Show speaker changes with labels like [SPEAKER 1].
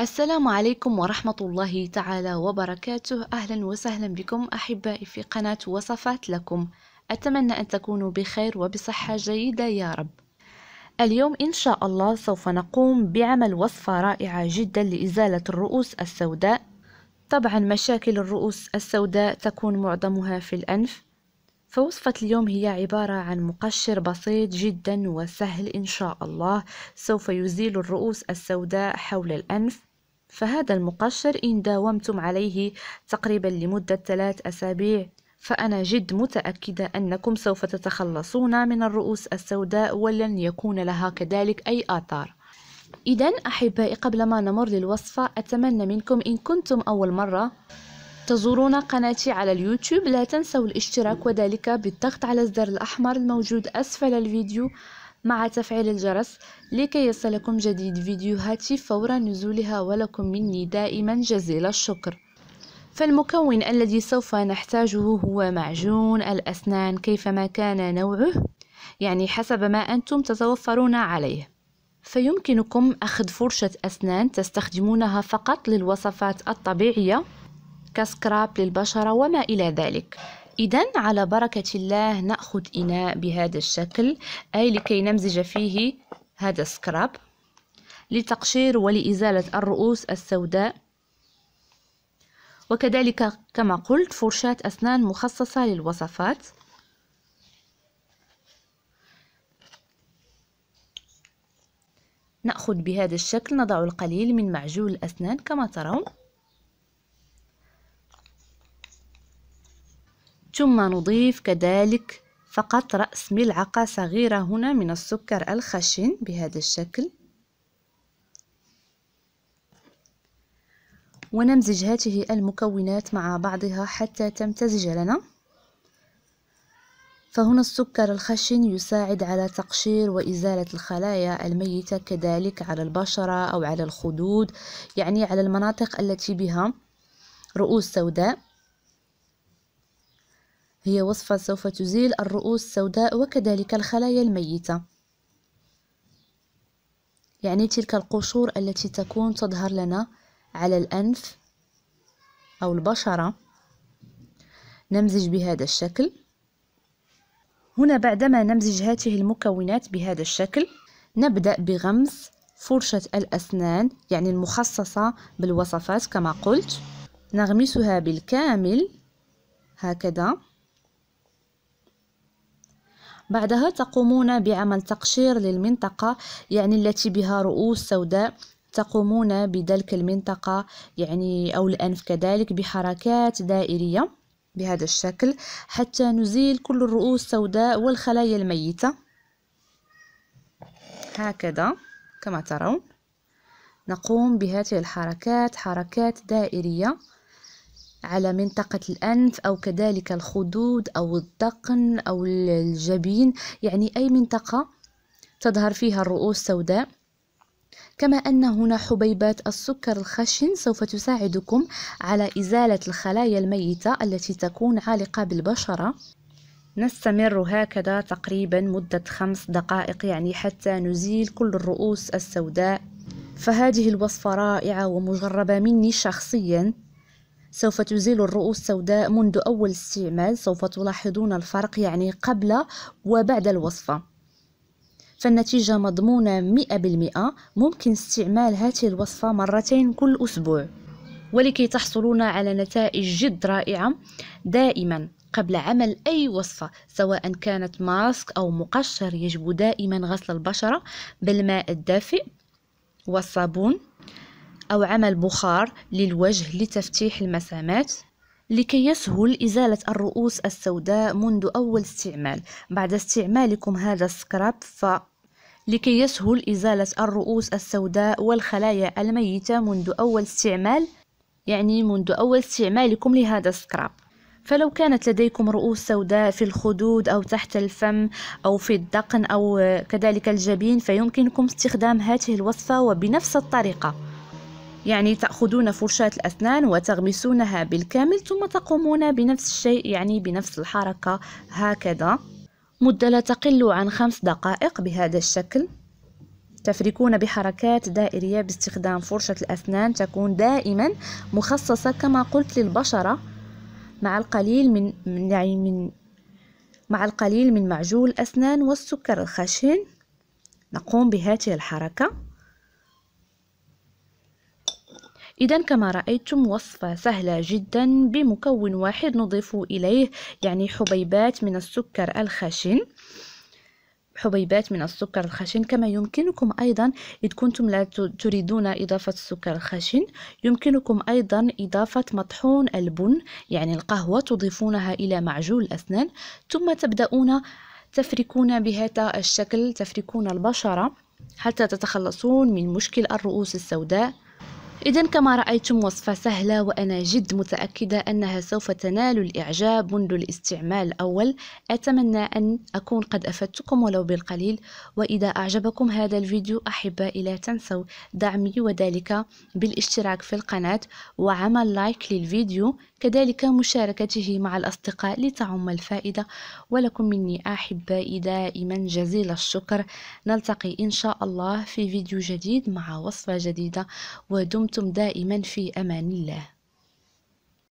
[SPEAKER 1] السلام عليكم ورحمة الله تعالى وبركاته أهلا وسهلا بكم أحبائي في قناة وصفات لكم أتمنى أن تكونوا بخير وبصحة جيدة يا رب اليوم إن شاء الله سوف نقوم بعمل وصفة رائعة جدا لإزالة الرؤوس السوداء طبعا مشاكل الرؤوس السوداء تكون معظمها في الأنف فوصفة اليوم هي عبارة عن مقشر بسيط جدا وسهل إن شاء الله سوف يزيل الرؤوس السوداء حول الأنف فهذا المقشر إن داومتم عليه تقريبا لمدة ثلاث أسابيع فأنا جد متأكدة أنكم سوف تتخلصون من الرؤوس السوداء ولن يكون لها كذلك أي آثار إذا أحبائي قبل ما نمر للوصفة أتمنى منكم إن كنتم أول مرة تزورون قناتي على اليوتيوب لا تنسوا الاشتراك وذلك بالضغط على الزر الأحمر الموجود أسفل الفيديو مع تفعيل الجرس لكي يصلكم جديد فيديوهاتي فور نزولها ولكم مني دائما جزيل الشكر فالمكون الذي سوف نحتاجه هو معجون الأسنان كيفما كان نوعه يعني حسب ما أنتم تتوفرون عليه فيمكنكم أخذ فرشة أسنان تستخدمونها فقط للوصفات الطبيعية كسكراب للبشرة وما إلى ذلك إذا على بركة الله نأخذ إناء بهذا الشكل أي لكي نمزج فيه هذا السكراب لتقشير ولإزالة الرؤوس السوداء وكذلك كما قلت فرشاة أسنان مخصصة للوصفات نأخذ بهذا الشكل نضع القليل من معجون الأسنان كما ترون ثم نضيف كذلك فقط رأس ملعقة صغيرة هنا من السكر الخشن بهذا الشكل ونمزج هاته المكونات مع بعضها حتى تمتزج لنا فهنا السكر الخشن يساعد على تقشير وإزالة الخلايا الميتة كذلك على البشرة أو على الخدود يعني على المناطق التي بها رؤوس سوداء هي وصفة سوف تزيل الرؤوس السوداء وكذلك الخلايا الميتة يعني تلك القشور التي تكون تظهر لنا على الأنف أو البشرة نمزج بهذا الشكل هنا بعدما نمزج هذه المكونات بهذا الشكل نبدأ بغمس فرشة الأسنان يعني المخصصة بالوصفات كما قلت نغمسها بالكامل هكذا بعدها تقومون بعمل تقشير للمنطقة يعني التي بها رؤوس سوداء تقومون بدلك المنطقة يعني أو الأنف كذلك بحركات دائرية بهذا الشكل حتى نزيل كل الرؤوس السوداء والخلايا الميتة هكذا كما ترون نقوم بهذه الحركات حركات دائرية على منطقة الأنف أو كذلك الخدود أو الذقن أو الجبين يعني أي منطقة تظهر فيها الرؤوس سوداء كما أن هنا حبيبات السكر الخشن سوف تساعدكم على إزالة الخلايا الميتة التي تكون عالقة بالبشرة نستمر هكذا تقريبا مدة خمس دقائق يعني حتى نزيل كل الرؤوس السوداء فهذه الوصفة رائعة ومجربة مني شخصيا سوف تزيل الرؤوس السوداء منذ أول استعمال سوف تلاحظون الفرق يعني قبل وبعد الوصفة فالنتيجة مضمونة مئة بالمئة ممكن استعمال هذه الوصفة مرتين كل أسبوع ولكي تحصلون على نتائج جد رائعة دائما قبل عمل أي وصفة سواء كانت ماسك أو مقشر يجب دائما غسل البشرة بالماء الدافئ والصابون أو عمل بخار للوجه لتفتيح المسامات لكي يسهل إزالة الرؤوس السوداء منذ أول استعمال بعد استعمالكم هذا السكراب ف لكي يسهل إزالة الرؤوس السوداء والخلايا الميتة منذ أول استعمال يعني منذ أول استعمالكم لهذا السكراب فلو كانت لديكم رؤوس سوداء في الخدود أو تحت الفم أو في الدقن أو كذلك الجبين فيمكنكم استخدام هذه الوصفة وبنفس الطريقة يعني تأخذون فرشاة الأسنان وتغمسونها بالكامل ثم تقومون بنفس الشيء يعني بنفس الحركة هكذا مدة لا تقل عن خمس دقائق بهذا الشكل تفركون بحركات دائرية باستخدام فرشة الأسنان تكون دائما مخصصة كما قلت للبشرة مع القليل من يعني من مع القليل من معجون الأسنان والسكر الخشن نقوم بهذه الحركة إذا كما رأيتم وصفة سهلة جدا بمكون واحد نضيف إليه يعني حبيبات من السكر الخشن حبيبات من السكر الخشن كما يمكنكم أيضا إذ كنتم لا تريدون إضافة السكر الخشن يمكنكم أيضا إضافة مطحون البن يعني القهوة تضيفونها إلى معجون الأسنان ثم تبدأون تفركون بهذا الشكل تفركون البشرة حتى تتخلصون من مشكل الرؤوس السوداء إذا كما رأيتم وصفة سهلة وأنا جد متأكدة أنها سوف تنال الإعجاب منذ الاستعمال الأول أتمنى أن أكون قد أفدتكم ولو بالقليل وإذا أعجبكم هذا الفيديو أحبائي لا تنسوا دعمي وذلك بالاشتراك في القناة وعمل لايك للفيديو كذلك مشاركته مع الأصدقاء لتعم الفائدة ولكم مني أحبائي دائما جزيل الشكر نلتقي إن شاء الله في فيديو جديد مع وصفة جديدة ودمتم دائما في أمان الله